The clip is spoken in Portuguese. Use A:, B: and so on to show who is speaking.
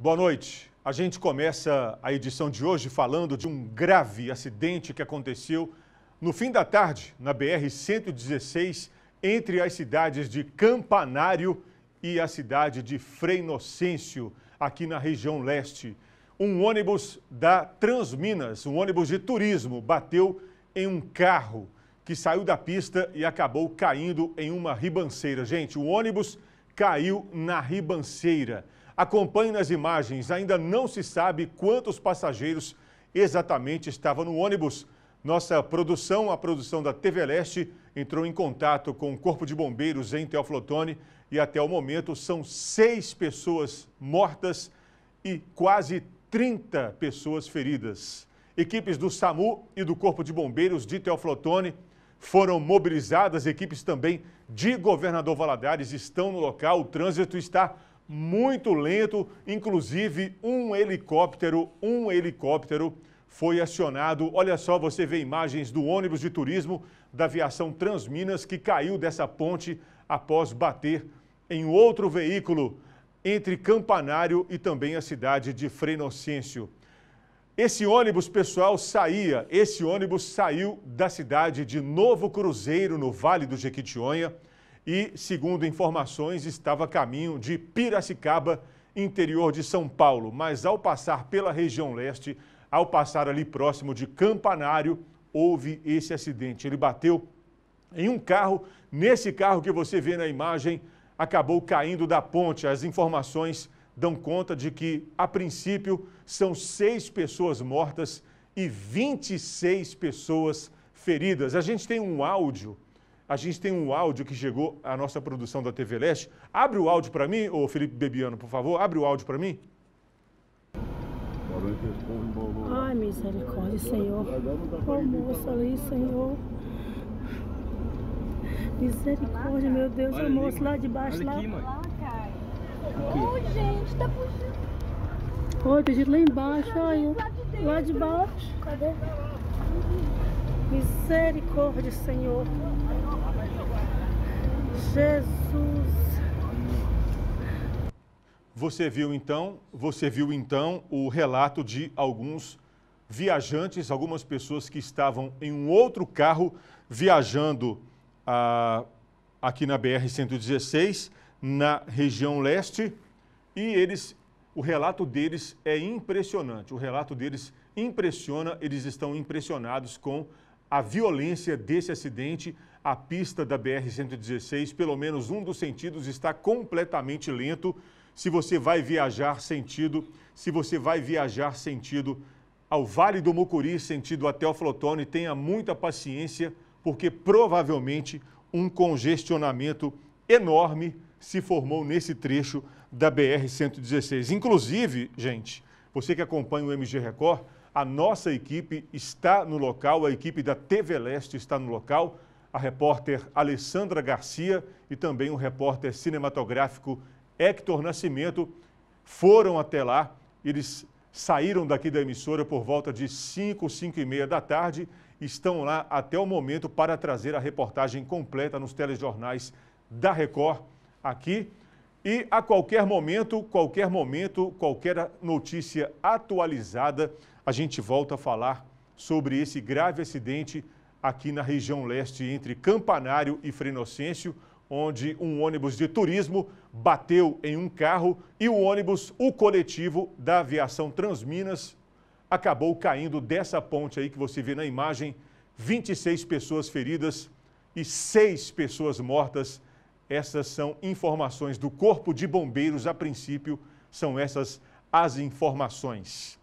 A: Boa noite. A gente começa a edição de hoje falando de um grave acidente que aconteceu no fim da tarde na BR-116, entre as cidades de Campanário e a cidade de Freinocêncio, aqui na região leste. Um ônibus da Transminas, um ônibus de turismo, bateu em um carro que saiu da pista e acabou caindo em uma ribanceira. Gente, o ônibus caiu na ribanceira. Acompanhe nas imagens, ainda não se sabe quantos passageiros exatamente estavam no ônibus. Nossa produção, a produção da TV Leste, entrou em contato com o Corpo de Bombeiros em Teoflotone e até o momento são seis pessoas mortas e quase 30 pessoas feridas. Equipes do SAMU e do Corpo de Bombeiros de Teoflotone foram mobilizadas, equipes também de Governador Valadares estão no local, o trânsito está muito lento, inclusive um helicóptero, um helicóptero foi acionado. Olha só, você vê imagens do ônibus de turismo da aviação Transminas que caiu dessa ponte após bater em outro veículo entre Campanário e também a cidade de Frenocêncio. Esse ônibus, pessoal, saía, esse ônibus saiu da cidade de Novo Cruzeiro, no Vale do Jequitinhonha, e, segundo informações, estava a caminho de Piracicaba, interior de São Paulo. Mas ao passar pela região leste, ao passar ali próximo de Campanário, houve esse acidente. Ele bateu em um carro, nesse carro que você vê na imagem, acabou caindo da ponte. As informações dão conta de que, a princípio, são seis pessoas mortas e 26 pessoas feridas. A gente tem um áudio a gente tem um áudio que chegou à nossa produção da TV Leste. Abre o áudio para mim, ô Felipe Bebiano, por favor. Abre o áudio para mim. Ai, misericórdia, Senhor. Almoça ali, Senhor. Misericórdia, meu Deus, o moço lá de baixo, lá. Aqui, mãe. Ô, gente, tá puxando. Oi, gente lá embaixo, tá olha. Lá de baixo. Cadê? Misericórdia, Senhor. Jesus. Você viu então, você viu então o relato de alguns viajantes, algumas pessoas que estavam em um outro carro viajando ah, aqui na BR 116, na região leste, e eles o relato deles é impressionante. O relato deles impressiona, eles estão impressionados com a violência desse acidente a pista da BR-116, pelo menos um dos sentidos, está completamente lento. Se você vai viajar sentido, se você vai viajar sentido ao Vale do Mucuri, sentido até o Flotone, tenha muita paciência, porque provavelmente um congestionamento enorme se formou nesse trecho da BR-116. Inclusive, gente, você que acompanha o MG Record, a nossa equipe está no local, a equipe da TV Leste está no local a repórter Alessandra Garcia e também o repórter cinematográfico Hector Nascimento foram até lá. Eles saíram daqui da emissora por volta de 5, 5 e meia da tarde. Estão lá até o momento para trazer a reportagem completa nos telejornais da Record aqui. E a qualquer momento, qualquer momento, qualquer notícia atualizada, a gente volta a falar sobre esse grave acidente aqui na região leste, entre Campanário e Frenocêncio, onde um ônibus de turismo bateu em um carro e o ônibus, o coletivo da aviação Transminas, acabou caindo dessa ponte aí que você vê na imagem. 26 pessoas feridas e 6 pessoas mortas. Essas são informações do Corpo de Bombeiros, a princípio, são essas as informações.